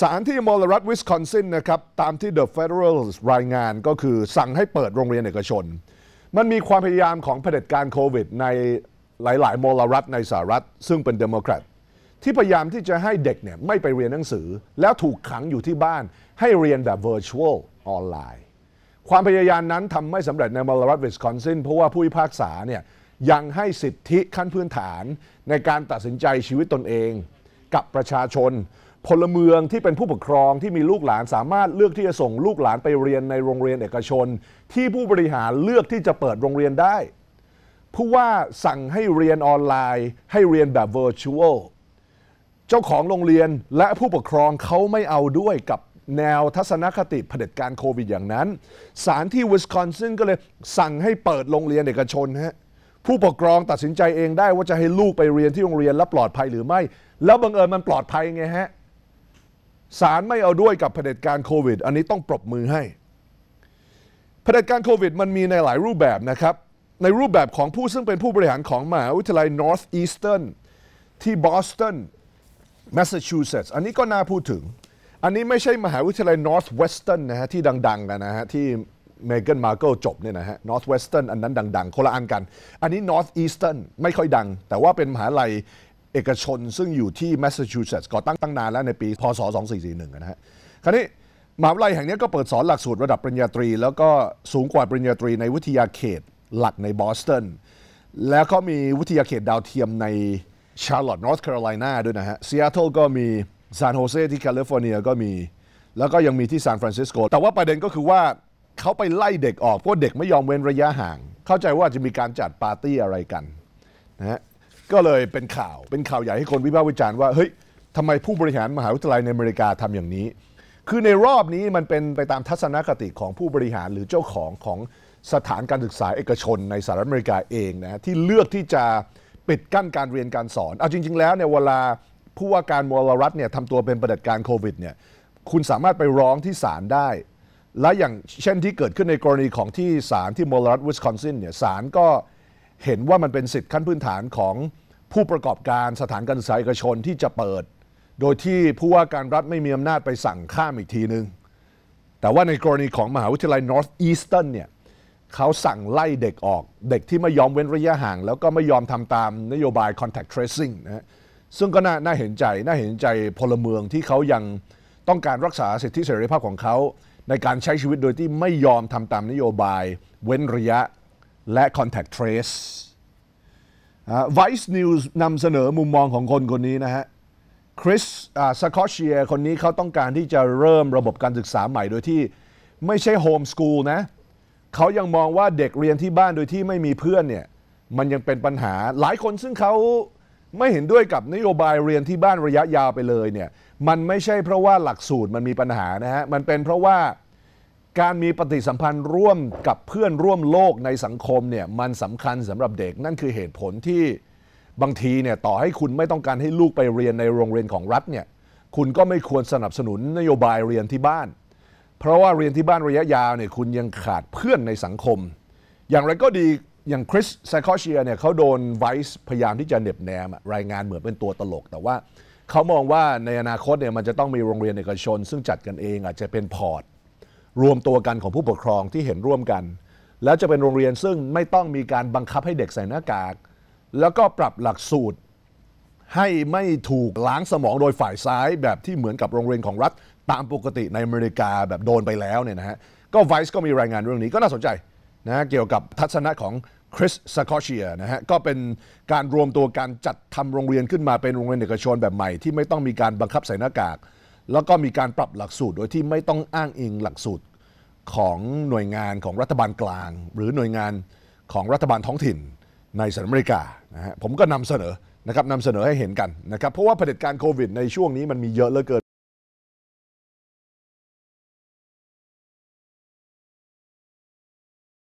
ศาลที่มอลรัตวิสคอนซินนะครับ ตามที่ The Federal รายงานก็คือสั่งให้เปิดโรงเรียนเอกชน มันมีความพยายามของเผด็จการโควิด ในหลายๆมอลรัตในสหรัฐ ซึ่งเป็นเดโมแครตที่พยายามที่จะให้เด็กเนี่ยไม่ไปเรียนหนังสือแล้วถูกขังอยู่ที่บ้านให้เรียนแบบ virtual ออนไลน์ ความพยายามนั้นทำไม่สำเร็จในมอลรัตวิสคอนซินเพราะว่าผู้พิพากษาเนี่ยยังให้สิทธิขั้นพื้นฐานในการตัดสินใจชีวิตตนเอง กับประชาชนพลเมืองที่เป็นผู้ปกครองที่มีลูกหลานสามารถเลือกที่จะส่งลูกหลานไปเรียนในโรงเรียนเอกชน ที่ผู้บริหารเลือกที่จะเปิดโรงเรียนได้ผู้ว่าสั่งให้เรียนออนไลน์ ให้เรียนแบบ virtual เจ้าของโรงเรียนและผู้ปกครองเขาไม่เอาด้วยกับแนวทัศนคติเผด็จการโควิดอย่างนั้น สารที่วิสคอนซินก็เลยสั่งให้เปิดโรงเรียนเอกชนฮะผู้ปกครองตัดสินใจเองได้ว่าจะให้ลูกไปเรียนที่โรงเรียนแล้วปลอดภัยหรือไม่ แล้วบังเอิญมันปลอดภัยไงฮะศาลไม่เอาด้วยกับเผด็จการโควิด อันนี้ต้องปรบมือให้เผด็จการโควิดมันมีในหลายรูปแบบนะครับในรูปแบบของผู้ซึ่งเป็นผู้บริหารของมหาวิทยาลัย Northeastern ที่บอสตันแมสซาชูเซตส์อันนี้ก็น่าพูดถึง อันนี้ไม่ใช่มหาวิทยาลัย Northwestern นะฮะที่ดังๆนะฮะที่เมเกนมาร์เกิลจบเนี่ยนะฮะ Northwestern อันนั้นดัง ๆ คนละอันกัน อันนี้ Northeastern ไม่ค่อยดัง แต่ว่าเป็นมหาลัยเอกชนซึ่งอยู่ที่แมสซาชูเซตส์ก่อตั้งตั้งนานแล้วในปี พศ 2441นะฮะคราวนี้มหาวิทยาลัยแห่งนี้ก็เปิดสอนหลักสูตรระดับปริญญาตรี แล้วก็สูงกว่าปริญญาตรีในวิทยาเขตหลักในบอสตันแล้วก็มีวิทยาเขตดาวเทียมในชาร์ลอตต์นอร์ทแคโรไลนาด้วยนะฮะซีแอตเทิลก็มีซานโฮเซที่แคลิฟอร์เนียก็มี แล้วก็ยังมีที่ซานฟรานซิสโกแต่ว่าประเด็นก็คือว่าเขาไปไล่เด็กออกเพราะเด็กไม่ยอมเว้นระยะห่าง เข้าใจว่าจะมีการจัดปาร์ตี้อะไรกันนะฮะก็เลยเป็นข่าวเป็นข่าวใหญ่ให้คนวิพากษ์วิจารณ์ว่า เฮ้ยทำไมผู้บริหารมหาวิทยาลัยในอเมริกาทำอย่างนี้ คือในรอบนี้มันเป็นไปตามทัศนคติของผู้บริหารหรือเจ้าของของสถานการศึกษาเอกชนในสหรัฐอเมริกาเองนะที่เลือกที่จะปิดกั้นการเรียนการสอน เอาจริงๆแล้วเนี่ยเวลาผู้ว่าการมลรัฐเนี่ยทำตัวเป็นประเด็จการโควิดเนี่ยคุณสามารถไปร้องที่ศาลได้ และอย่างเช่นที่เกิดขึ้นในกรณีของที่ศาลที่มลรัฐวิสคอนซินเนี่ยศาลก็เห็นว่ามันเป็นสิทธิขั้นพื้นฐานของผู้ประกอบการสถานการศึกษาเอกชน ที่จะเปิด โดยที่ผู้ว่าการรัฐไม่มีอำนาจไปสั่งข้ามอีกทีนึง แต่ว่าในกรณีของมหาวิทยาลัย Northeastern เนี่ย เขาสั่งไล่เด็กออกเด็กที่ไม่ยอมเว้นระยะห่าง แล้วก็ไม่ยอมทำตามนโยบาย contact tracing นะซึ่งก็น่าเห็นใจน่าเห็นใจพลเมืองที่เขายังต้องการรักษาสิทธิเสรีภาพของเขาในการใช้ชีวิตโดยที่ไม่ยอมทำตามนโยบายเว้นระยะและ Contact Trace Vice News นำเสนอมุมมองของคนคนนี้นะฮะ คริสสกอตเชีย คนนี้เขาต้องการที่จะเริ่มระบบการศึกษาใหม่โดยที่ไม่ใช่โฮมสกูลนะ เขายังมองว่าเด็กเรียนที่บ้านโดยที่ไม่มีเพื่อนเนี่ยมันยังเป็นปัญหา หลายคนซึ่งเขาไม่เห็นด้วยกับนโยบายเรียนที่บ้านระยะยาวไปเลยเนี่ยมันไม่ใช่เพราะว่าหลักสูตรมันมีปัญหานะฮะมันเป็นเพราะว่าการมีปฏิสัมพันธ์ร่วมกับเพื่อนร่วมโลกในสังคมเนี่ยมันสำคัญสำหรับเด็กนั่นคือเหตุผลที่บางทีเนี่ยต่อให้คุณไม่ต้องการให้ลูกไปเรียนในโรงเรียนของรัฐเนี่ยคุณก็ไม่ควรสนับสนุนนโยบายเรียนที่บ้าน เพราะว่าเรียนที่บ้านระยะยาวเนี่ยคุณยังขาดเพื่อนในสังคม อย่างไรก็ดีอย่างคริสไซคอเชียเนี่ยเขาโดนไวซ์พยายามที่จะเน็บแนมรายงานเหมือนเป็นตัวตลก แต่ว่าเขามองว่าในอนาคตเนี่ยมันจะต้องมีโรงเรียนเอกชน ซึ่งจัดกันเองอาจจะเป็นพอร์ตรวมตัวกันของผู้ปกครองที่เห็นร่วมกัน แล้วจะเป็นโรงเรียนซึ่งไม่ต้องมีการบังคับให้เด็กใส่หน้ากาก แล้วก็ปรับหลักสูตรให้ไม่ถูกล้างสมองโดยฝ่ายซ้ายแบบที่เหมือนกับโรงเรียนของรัฐ ตามปกติในอเมริกาแบบโดนไปแล้วเนี่ยนะฮะก็ไวซ์ก็มีรายงานเรื่องนี้ก็น่าสนใจนะเกี่ยวกับทัศนะของคริสสกอเชียนะฮะก็เป็นการรวมตัวการจัดทำโรงเรียนขึ้นมาเป็นโรงเรียนเอกชนแบบใหม่ที่ไม่ต้องมีการบังคับใส่หน้ากากแล้วก็มีการปรับหลักสูตรโดยที่ไม่ต้องอ้างอิงหลักสูตร ของหน่วยงานของรัฐบาลกลาง หรือหน่วยงานของรัฐบาลท้องถิ่นในสหรัฐอเมริกานะฮะผมก็นำเสนอนะครับนำเสนอให้เห็นกันนะครับเพราะว่าเผด็จการโควิดในช่วงนี้มันมีเยอะเหลือเกิน